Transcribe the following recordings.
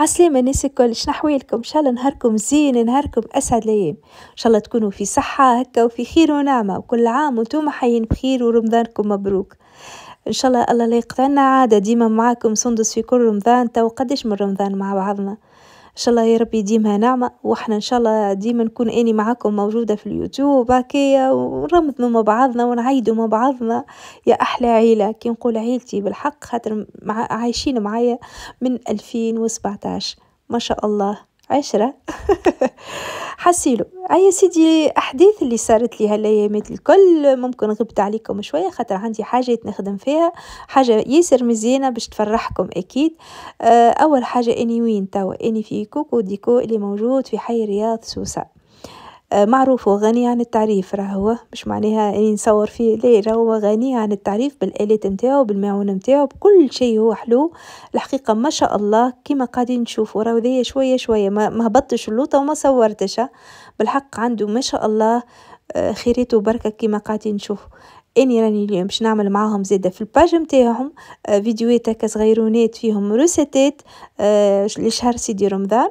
عسلامة الناس الكل شنحوالكم ان شاء الله نهاركم زين نهاركم اسعد الايام ان شاء الله تكونوا في صحة هكا وفي خير ونعمة وكل عام وانتم حيين بخير ورمضانكم مبروك ان شاء الله الله لا يقطعنا عاده ديما معاكم سندس في كل رمضان تو قداش من رمضان مع بعضنا ان شاء الله يا ربي ديمها نعمه وإحنا ان شاء الله ديما نكون اني معاكم موجوده في اليوتيوب هكايا ونرمضوا مع بعضنا ونعيدوا مع بعضنا يا احلى عيله كي نقول عيلتي بالحق خاطر مع عايشين معايا من 2017 ما شاء الله عشرة حسيلو أيا سيدي احداث اللي صارت لي هالايامات الكل ممكن غبت عليكم شويه خاطر عندي حاجات نخدم فيها حاجه ياسر مزيانه باش تفرحكم اكيد آه، اول حاجه اني وين توا اني في كوكو ديكو اللي موجود في حي رياض سوسه آه، معروف وغني عن التعريف راهو مش معناها اني نصور فيه لا راهو غني عن التعريف بالالات نتاعو بالمعونه نتاعو بكل شيء هو حلو الحقيقه ما شاء الله كيما قاعدين نشوفوا راهو ذي شويه شويه ما هبطتش اللوطه وما صورتش بالحق عنده ما شاء الله آه، خيرته وبركه كيما قاعدين نشوف اني راني اليوم باش نعمل معاهم زاده في الباج نتاعهم آه، فيديوهات هكا صغيرونات فيهم روسيتات لشهر سيدي رمضان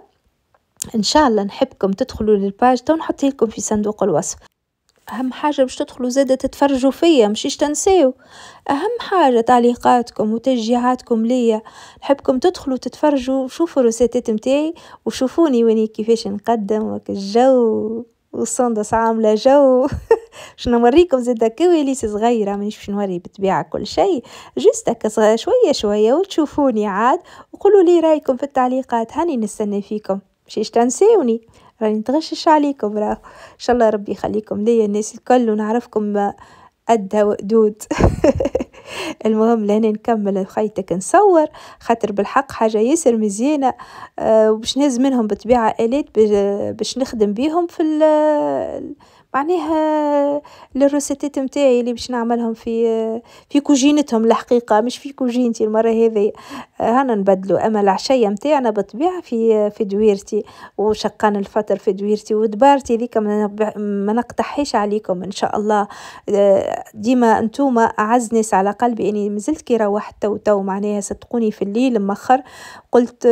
ان شاء الله نحبكم تدخلوا للباج تو نحط لكم في صندوق الوصف اهم حاجه باش تدخلوا زادة تتفرجوا فيا مشيش تنسيو اهم حاجه تعليقاتكم وتشجيعاتكم ليا نحبكم تدخلوا تتفرجوا شوفوا الروسيتات متاعي وشوفوني وين كيفاش نقدم وك الجو والصندس عامله جو باش نوريكم زاده كواليس صغيره مانيش باش نوري بالطبيعه كل شيء جست هكا شويه شويه وتشوفوني عاد وقولوا لي رايكم في التعليقات هاني نستنى فيكم شيش تنساوني راني نتغشش عليكم راه ان شاء الله ربي يخليكم ليا الناس الكل ونعرفكم قدها وقدود المهم لهنا نكمل خيتك نصور خاطر بالحق حاجه ياسر مزيانه أه وباش نهز منهم بطبيعه الات باش نخدم بيهم في معناها الروسيتات نتاعي اللي باش نعملهم في في كوجينتهم الحقيقه مش في كوجينتي المره هذه هانا نبدلو اما العشيه نتاعنا بالطبيعه في في دويرتي وشقان الفطر في دويرتي ودبارتي ذيك ما نقتحيش عليكم ان شاء الله ديما انتوما اعز ناس على قلبي اني مازلت كي روحت تو تو معناها صدقوني في الليل مخر قلت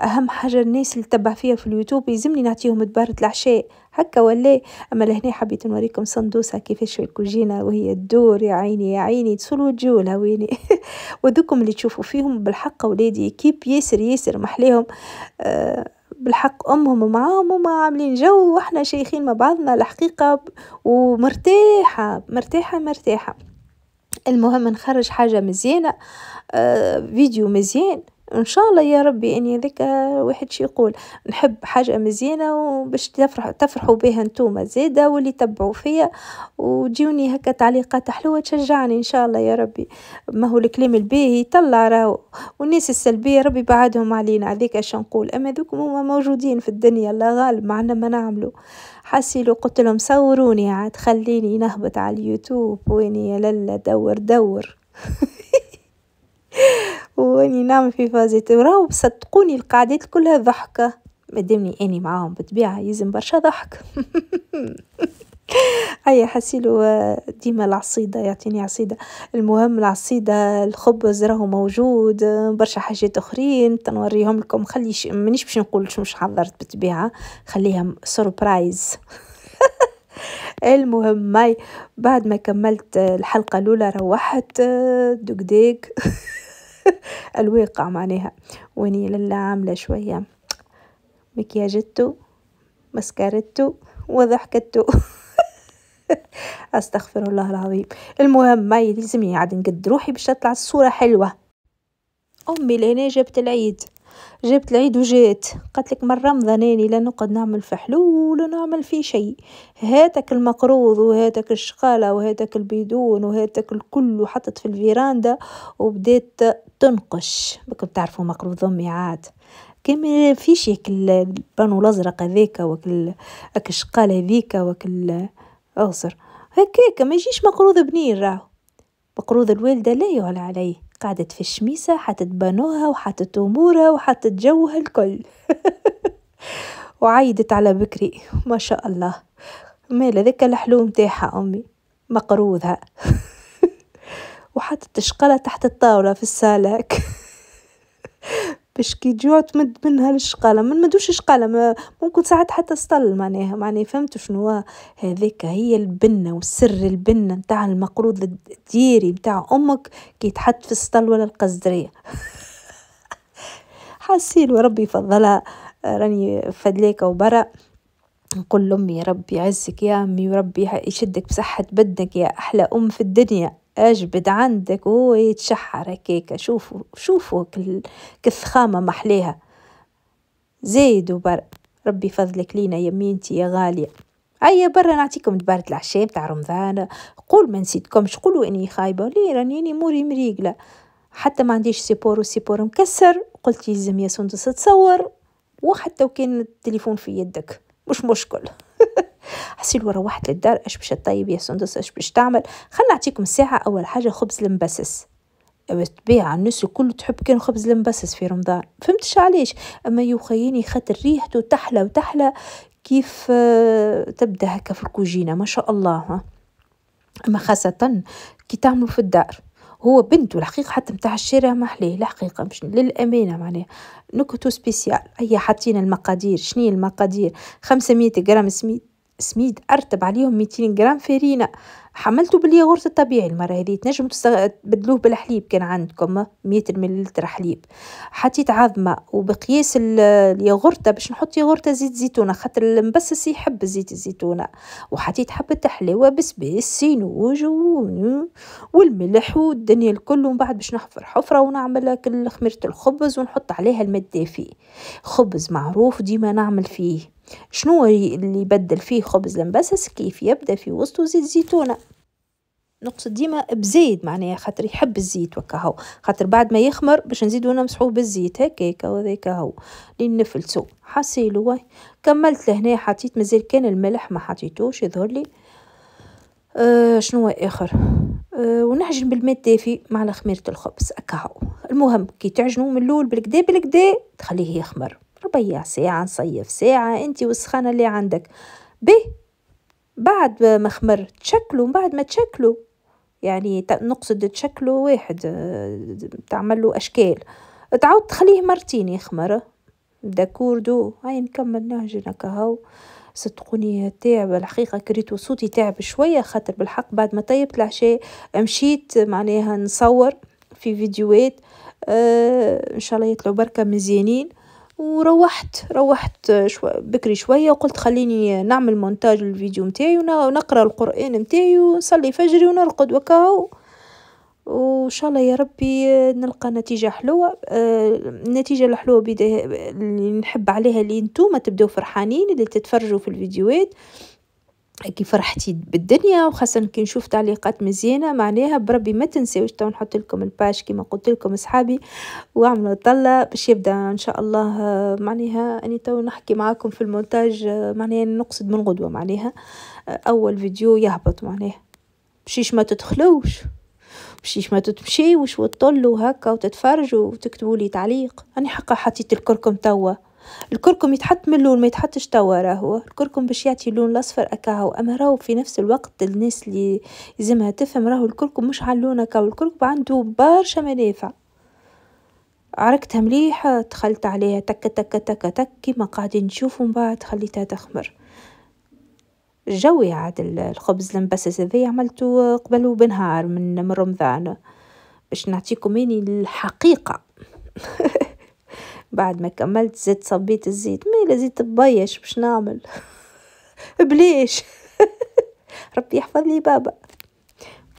اهم حاجه الناس اللي تبع فيها في اليوتيوب يلزمني نعطيهم دبارة العشاء هكا ولا اما لهنا حبيت نوريكم صندوسه كيفاش في الكوجينه وهي الدور يا عيني يا عيني تصلوا تجولها ويني وذوكم اللي تشوفوا فيهم بالحق اولادي كيب ياسر ياسر محليهم أه بالحق امهم معاهم هما عاملين جو واحنا شيخين مع بعضنا الحقيقه ومرتاحه مرتاحه مرتاحه المهم نخرج حاجه مزيانه أه فيديو مزيان ان شاء الله يا ربي اني هذاك واحد شي يقول نحب حاجه مزيانه وباش تفرح تفرحوا بها نتوما زاده واللي تبعوا فيا وتجوني هكا تعليقات حلوه تشجعني ان شاء الله يا ربي ما هو الكلام الباهي يطلع راهو والناس السلبيه ربي بعدهم علينا هذيك اش نقول اما ذوك هما موجودين في الدنيا الله غالب ما عندنا ما نعملو حاسيلو قلت لهم صوروني عاد خليني نهبط على اليوتيوب ويني يا لالا دور دور واني نعمل في فازيت وراو صدقوني القعدات كلها ضحكه مادامني اني معاهم بالطبيعه يلزم برشا ضحك هيا حسيلو آه، ديما العصيده يعطيني عصيده المهم العصيده الخبز راهو موجود آه، برشا حاجات اخرين تنوريهم لكم خلي ش... مانيش باش نقول مش حضرت بالطبيعه خليها سوربرايز المهم ماي بعد ما كملت الحلقه الاولى روحت آه، ديك الواقع معناها واني لله عامله شويه مكياجتو مسكرتو وضحكتو استغفر الله العظيم المهم ما يلزمني عاد نقد روحي باش تطلع الصوره حلوه امي لهنا جبت العيد جابت العيد وجات قالت لك من رمضان اني لا نقعد نعمل في حلو ولا نعمل في شيء هاتك المقروض وهاتك الشقالة وهاتك البيدون وهاتك الكل وحطت في الفيراندا وبدات تنقش بكم تعرفوا مقروض امي عاد كان فيش هيك البانو الازرق هذاك وكل الشقالة هذيك وكل اغصر هكاك ما يجيش مقروض بنين راهو قروض الوالدة لا يعلى عليه قعدت في الشميسة حطت بنوها وحطت أمورها وحطت جوها الكل وعيدت على بكري ما شاء الله مال ذاك الحلوم تاعها أمي مقروضها وحطت شقلة تحت الطاولة في السالك باش كي تجوع تمد منها للشقاله ما نمدوش الشقاله ممكن ساعات حتى سطل معناها معناها فهمتوا شنو هذيك هي البنه وسر البنه نتاع المقروض الديري نتاع امك كي تحط في السطل ولا القزدريه حاسين وربي يفضلها راني فدليكه وبرا نقول لأمي ربي يعزك يا أمي وربي يشدك بصحة بدنك يا أحلى أم في الدنيا أجبد عندك وهو يتشحر هكاكا شوفوا شوفوا كالثخامة محليها زيد وبر ربي فضلك لينا يمينتي يا غالية أي برا نعطيكم دبارة العشاء بتاع رمضان قول ما نسيتكمش قولوا إني خايبة لي راني موري مريقلة حتى ما عنديش سيبور وسيبور مكسر قلت يلزم يا سندس تصور وحتى وكان التليفون في يدك مش مشكل حسيت وروحت للدار اش باش طيب يا سندس اش باش تعمل خلنا نعطيكم ساعه اول حاجه خبز المبسس بالطبيعة الناس الكل تحب كان خبز المبسس في رمضان فهمتش علاش أما يخيني خاطر ريحته تحلى وتحلى كيف آه، تبدا هكا في الكوجينة ما شاء الله أما خاصة كي تعملوا في الدار هو بنته الحقيقة حتى متاع الشارع محليه الحقيقة مش للأمانة معناها نكتو سبيسيال هي حاطين المقادير شني المقادير 500 غرام سميد سميد ارتب عليهم 200 غرام فرينه حملته بالياغورت الطبيعي المره هذه تنجم تبدلوه بالحليب كان عندكم 100 مللتر حليب حطيت عظمه وبقياس الياغورت باش نحط ياغورت زيت زيتونه خاطر المبسس يحب زيت الزيتونه وحطيت حبه حلاوه بسباس سينوج والملح والدنيا الكل ومن بعد باش نحفر حفره ونعمل خميره الخبز ونحط عليها الماء الدافي خبز معروف ديما نعمل فيه شنو اللي يبدل فيه خبز لمبسس كيف يبدا في وسطه زيت زيتونه نقصد ديما بزيد معناها خاطر يحب الزيت وكاهو خاطر بعد ما يخمر باش نزيدو نمسحوه بالزيت هكاك وهذاك هو لين نفلسو حسيلو كملت لهنا حطيت مازال كان الملح ما حطيتوش يظهر لي آه شنو اخر آه ونعجن بالماء الدافي مع خميره الخبز أكاهو المهم كي تعجنوه من الاول بالكدا بالكدا تخليه يخمر ربيع ساعة نصيف ساعة انت والسخانة اللي عندك به بعد ما خمر تشكلوا بعد ما تشكلوا يعني نقصد تشكلوا واحد تعمل أشكال تعاود تخليه مرتين يخمر داكور دو هاي نكمل نهجنا كهو صدقوني تعب الحقيقة كريت صوتي تعب شوية خاطر بالحق بعد ما طيبت العشاء مشيت معناها نصور في فيديوهات آه ان شاء الله يطلعوا بركة مزيانين وروحت روحت شو بكري شوية وقلت خليني نعمل مونتاج للفيديو متاعي ونقرا القرآن متاعي ونصلي فجري ونرقد وكاهو وان شاء الله يا ربي نلقى نتيجة حلوة آه، النتيجة الحلوة اللي نحب عليها اللي انتوما تبدو فرحانين اللي تتفرجوا في الفيديوهات كي فرحتي بالدنيا وخاصة كي نشوف تعليقات مزيانة معناها بربي ما تنساوش تو نحط لكم الباش كيما قلت لكم صحابي واعملوا طلة باش يبدا ان شاء الله معناها اني تو نحكي معاكم في المونتاج معناها نقصد من غدوة معناها اول فيديو يهبط معناها مشيش ما تدخلوش مشيش ما تتمشيوش وتطلوا هكا وتتفرجوا وتكتبوا لي تعليق انا حقا حطيت الكركم توا الكركم يتحط من اللون ما يتحطش توا راهو الكركم باش يعطي لون الاصفر اكاهو اما راهو في نفس الوقت الناس اللي يزمها تفهم راهو الكركم مش على اللون اكاهو الكركم عنده برشا منافع عركتها مليحة دخلت عليها تك تك تك تك كيما قاعدين نشوفوا من بعد خليتها تخمر جوي عاد الخبز المبسس هذايا عملته قبل بنهار من من رمضان باش نعطيكم اني الحقيقه بعد ما كملت زدت صبيت الزيت مالا زيت تبيش باش نعمل بليش ربي يحفظ لي بابا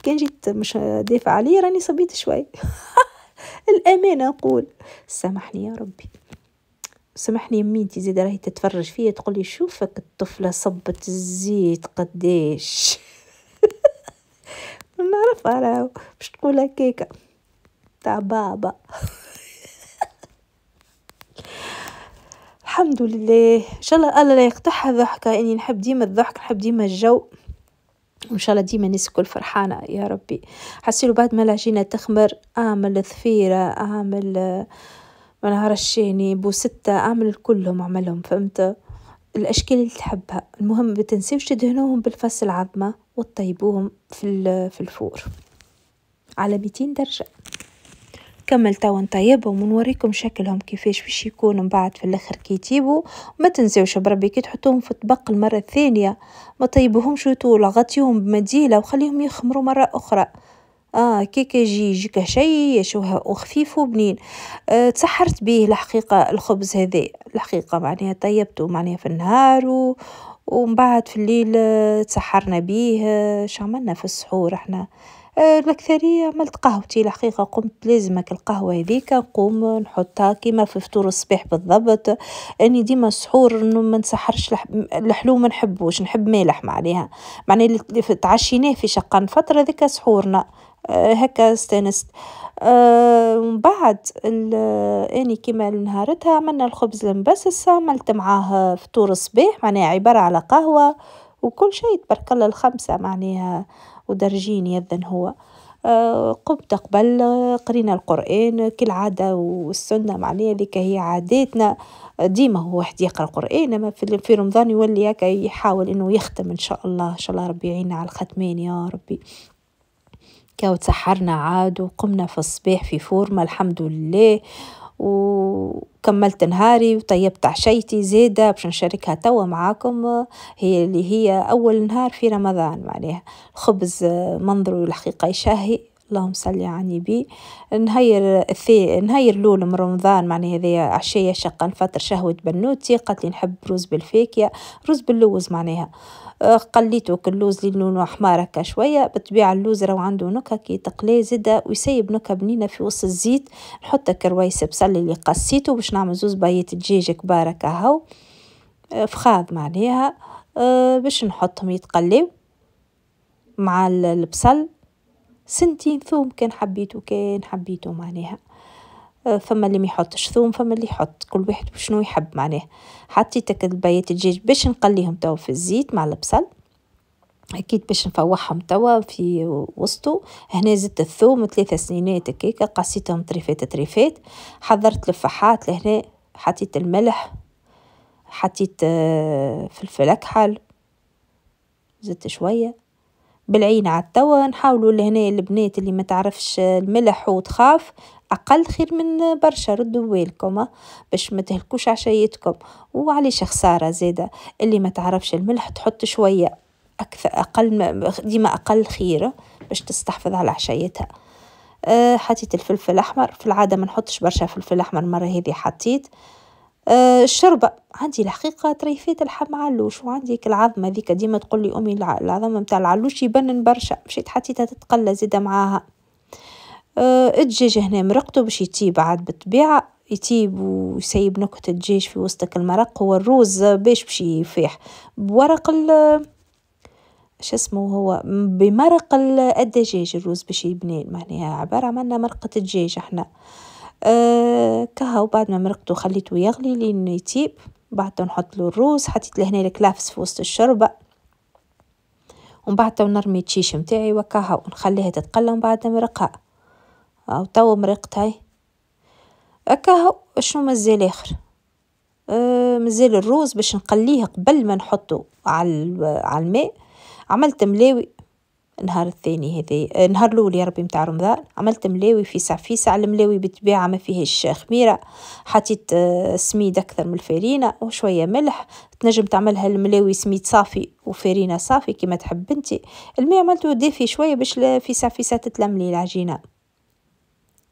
كان جيت مش دافع عليه راني صبيت شوي الأمانة أقول سامحني يا ربي سامحني امي انت زيد راهي تتفرج فيا تقول لي شوفك الطفلة صبت الزيت قداش نعرف راهو باش تقول هكاكا تاع بابا الحمد لله ان شاء الله الله لا يقطعها ضحكه اني نحب ديما الضحك نحب ديما الجو وان شاء الله ديما الناس الكل فرحانه يا ربي حسيلو بعد ما العجينه تخمر اعمل ثفيره اعمل ما نعرفش يعني بوستة اعمل كلهم اعملهم فهمت الاشكال اللي تحبها المهم ما تنسيوش تدهنوهم بالفص العظمه وتطيبوهم في في الفور على 200 درجه كمل توا نطيبهم ونوريكم شكلهم كيفاش باش يكون من بعد في الاخر كي يطيبوا ما تنساوش بربي كي تحطوهم في الطبق المره الثانيه ما طيبوهمش طول غطيهم بمديله وخليهم يخمروا مره اخرى اه كي كيجي يجيك هشيش وخفيف وبنين أه تسحرت به الحقيقه الخبز هذا الحقيقه معناها طيبته معناها في النهار و... ومن بعد في الليل تسحرنا بيه آه، شعملنا في السحور احنا آه، الأكثرية عملت قهوتي الحقيقة قمت لازمك القهوة هذيك نقوم نحطها كيما في فطور الصباح بالضبط أني ديما السحور إنه ما نسحرش الحلو ما نحبوش نحب مالح معناها معناها اللي تعشيناه في شقة فترة ذيك سحورنا آه، هكا استانست آه، ومن آه بعد اني كيما نهارتها عملنا الخبز المبسس عملت معاه فطور الصباح معناها عباره على قهوه وكل شيء تبارك الله الخمسه معناها ودرجين يذن هو آه، قمت قبل آه، قرينا القرآن كالعادة والسنة معناها ذيك هي عاداتنا ديما هو واحد يقرا القرآن اما في رمضان يولي هكا يحاول انه يختم ان شاء الله ان شاء الله ربي يعيننا على الختمين يا ربي كاو تسحرنا عاد وقمنا في الصباح في فورمة الحمد لله وكملت نهاري وطيبت عشيتي زيدة باش نشاركها توا معاكم هي اللي هي أول نهار في رمضان معناها خبز آه، منظره الحقيقة يشهي اللهم صل على يعني النبي نهير في نهير لول من رمضان معني هذايا عشية شقة نفطر شهوة بنوتي قالت لي نحب روز بالفيكيا روز باللوز معناها آه، قليتو كلوز اللي لونه احمر هكا شويه بالطبيعه اللوز راهو عنده نكهه كي تقلي زاده ويسيب نكهه بنينه في وسط الزيت نحط كرويس بصل اللي قصيته باش نعمل زوز بايات دجاج كبار هكا هاو آه، فخاض معناها آه، باش نحطهم يتقليو مع البصل سنتين ثوم كان حبيتو كان حبيتو معناها آه، فما اللي ما يحطش ثوم فما اللي يحط كل واحد وشنو يحب معناه حطيت البيات الدجاج باش نقليهم توا في الزيت مع البصل اكيد باش نفوحهم توا في وسطو هنا زدت الثوم ثلاثة سنينات هكاك قصيتهم طريفات طريفات حضرت الفحات لهنا حطيت الملح حطيت آه، فلفل اكحل زدت شويه بالعين على التوا نحاولوا لهنا البنات اللي ما تعرفش الملح وتخاف اقل خير من برشا ردوا بالكم باش ما تهلكوش عشايتكم وعليش خساره زاده اللي ما تعرفش الملح تحط شويه اكثر اقل ديما اقل خير باش تستحفظ على عشايتها آه، حطيت الفلفل الاحمر في العاده ما نحطش برشا فلفل احمر المره هذه حطيت آه، الشربه عندي الحقيقه طريفات الحب علوش وعندي العظمه ذيك ديما تقول لي امي العظمه متاع العلوش يبنن برشا مشيت حطيتها تتقلى زيدا معاها آه، الدجاج هنا مرقته باش يطيب عاد بالطبيعه يتيب ويسيب نكهة الدجاج في وسطك المرق هو الروز باش باش يفيح بورق ال شو اسمه هو بمرق الدجاج الروز باش يبني معناها عبارة عملنا مرقة الدجاج احنا آه، كها وبعد ما مرقته خليته يغلي لين يطيب بعد نحط له الروز حطيت لهنا الكلافس في وسط الشوربه ومن بعد نرمي الشيش متاعي وكها ونخليها تتقلى ومن بعد نمرقها او تو هاي هكا شنو مازال اخر أه مازال الروز باش نقليه قبل ما نحطه على على الماء عملت ملاوي النهار الثاني هذا النهار آه، الاول يا ربي نتاع رمضان عملت ملاوي فيسع على الملاوي بالطبيعه ما فيهش خميره حطيت آه، سميد اكثر من الفرينه وشويه ملح تنجم تعملها الملاوي سميد صافي وفرينه صافي كما تحب انت الماء عملته دافي شويه باش في فيسع تتلملي العجينه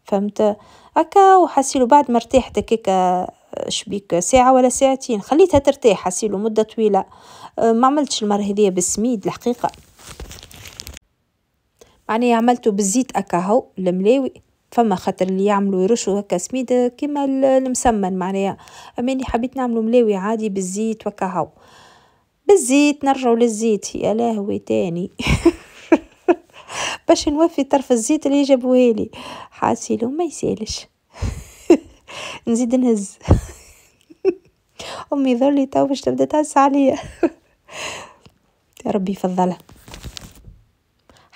فهمت هكا وحسيلو بعد ما ارتاحت كيكا آه، شبيك ساعة ولا ساعتين خليتها ترتاح حسيلو مدة طويلة ما عملتش المرة هذيا بالسميد الحقيقة أنا عملته بالزيت أكاهو الملاوي فما خاطر اللي يعملوا يرشوا هكا سميد آه، كيما المسمن معناها اما حبيت نعملو ملاوي عادي بالزيت وكهو بالزيت نرجعوا للزيت يا لهوي تاني باش نوفي طرف الزيت اللي جابوه لي حاسيلو ما يسالش نزيد نهز امي ظلي تو باش تبدا تعس عليا ربي يفضلها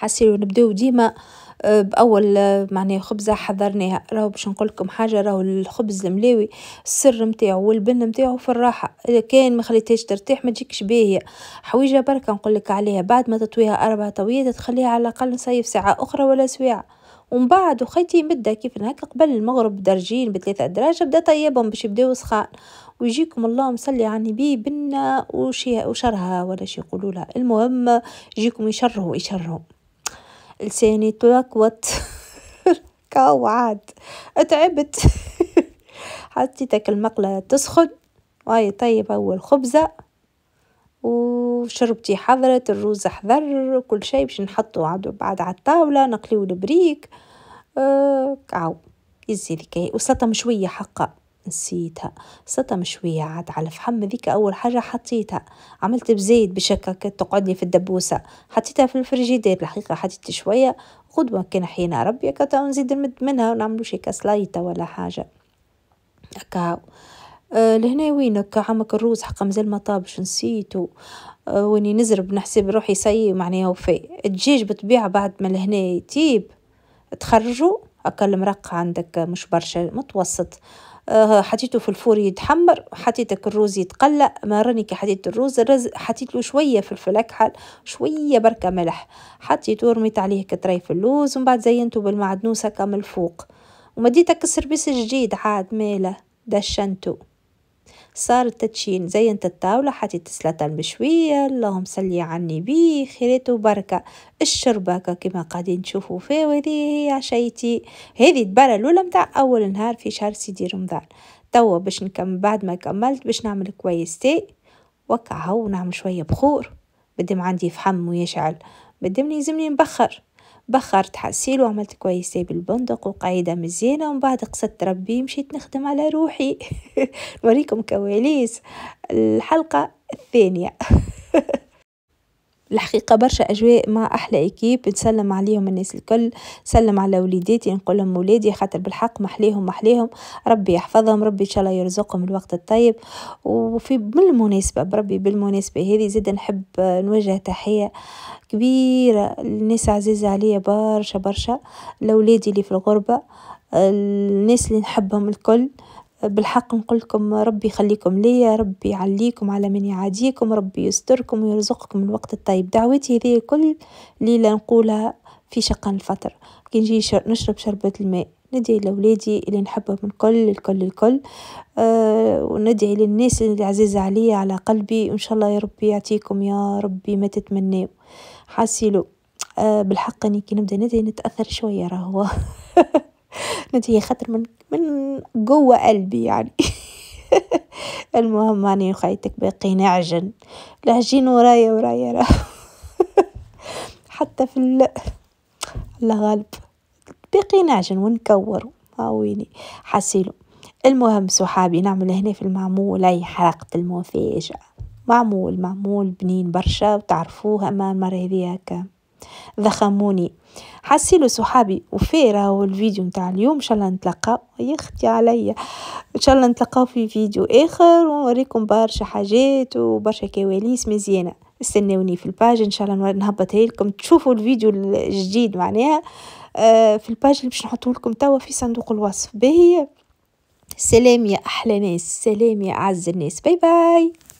حاسيرو نبداو ديما آه، باول آه، معناها خبزه حضرناها راهو باش نقول لكم حاجه راهو الخبز الملاوي السر نتاعو والبن نتاعو في الراحه اذا كان ما خليتهاش ترتاح ما تجيكش باهيه حويجه بركه نقول لك عليها بعد ما تطويها اربع طويات تخليها على الاقل نصيف ساعه اخرى ولا سوايع ومن بعد وخيتي مدة كيف هكا قبل المغرب درجين بثلاثة دراجة بدا طيبهم باش يبداو سخان ويجيكم الله مصلي على النبي بنا وشرها ولا شي يقولوا لها المهم يجيكم يشرهوا يشرهوا لساني تلكوت كاو عاد تعبت حطيتك المقلة تسخن واي طيب أول خبزة وشربتي حضرت الروز حضر كل شيء باش نحطو عاد بعد على الطاولة نقليو البريك آه كاو يزي لكي وسطم شوية حقا نسيتها صرتها عاد على فحم ذيك أول حاجة حطيتها عملت بزيت بشكك تقعدني في الدبوسة حطيتها في الفريجيدير الحقيقة حطيت شوية غدوة كان حينا ربي هكا نزيد نمد منها ونعملو شي كاسلايطة ولا حاجة هكا أه لهنا وينك عمك الروز حقا مازال ما طابش نسيتو أه واني نزرب نحسب روحي سي معناها وفي الدجاج بطبيعة بعد ما لهنا يطيب تخرجو هكا المرق عندك مش برشا متوسط آه، حطيته في الفور يتحمر حطيتك الروز يتقلى ما راني كي حطيت الروز الرز حطيت له شويه فلفل اكحل شويه بركه ملح حطيته رميت عليه كطريف اللوز ومن بعد زينته بالمعدنوس هكا من الفوق ومديتك السربيس الجديد عاد ماله دشنته صار التدشين زينت الطاولة حطيت سلطة المشوية اللهم صلي على النبي خيرات وبركة الشرباكة كما قاعدين تشوفوا فيه وهذه هي عشيتي هذه الدبارة الأولى متاع أول نهار في شهر سيدي رمضان توا باش نكمل بعد ما كملت باش نعمل كويس تي وكا هو نعمل شوية بخور بدي عندي فحم ويشعل بدمني يلزمني نبخر بخرت حسيل وعملت كويسة بالبندق وقاعدة مزيانة ومن بعد قصدت ربي مشيت نخدم على روحي نوريكم كواليس الحلقة الثانية الحقيقه برشا اجواء مع احلى اكيب نسلم عليهم الناس الكل نسلم على وليداتي نقول لهم ولادي خاطر بالحق محليهم محليهم ربي يحفظهم ربي ان شاء الله يرزقهم الوقت الطيب وفي بالمناسبه بربي بالمناسبه هذه زيد نحب نوجه تحيه كبيره للناس عزيزه عليا برشا برشا لولادي اللي في الغربه الناس اللي نحبهم الكل بالحق نقول لكم ربي يخليكم ليا ربي يعليكم على من يعاديكم ربي يستركم ويرزقكم الوقت الطيب دعوتي هذه كل ليلة نقولها في شقان الفطر كي نجي نشرب شربة الماء ندعي لأولادي اللي نحبهم من كل الكل الكل أه وندعي للناس اللي عزيزة عليا على قلبي وإن شاء الله يا ربي يعطيكم يا ربي ما تتمناه حاسيلو أه بالحق أني كي نبدأ ندعي نتأثر شوية راهو نتي خاطر من من جوا قلبي يعني المهم راني خايتك باقي نعجن لاهجين ورايا ورايا راه حتى في ال... الله غالب باقي نعجن ونكور هاويني حسيلو المهم صحابي نعمل هنا في المعمول اي حرقة المفاجأة معمول معمول بنين برشا وتعرفوه أما المرة هذه هكا ضخموني حسيلو صحابي وفي راهو الفيديو نتاع اليوم ان شاء الله نتلقاو يا اختي عليا ان شاء الله نتلقاو في فيديو اخر ونوريكم برشا حاجات وبرشا كواليس مزيانه استناوني في الباج ان شاء الله نهبطها لكم تشوفوا الفيديو الجديد معناها آه في الباج اللي باش نحطه لكم توا في صندوق الوصف باهي سلام يا احلى ناس سلام يا اعز الناس باي باي